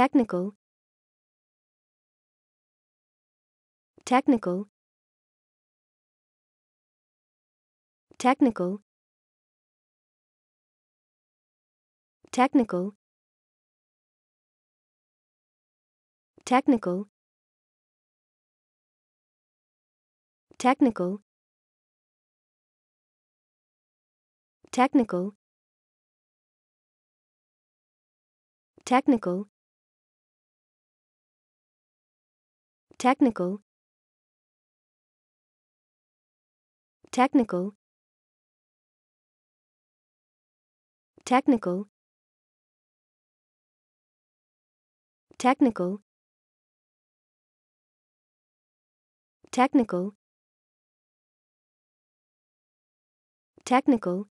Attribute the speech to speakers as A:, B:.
A: technical technical technical technical technical technical technical technical technical technical technical technical technical technical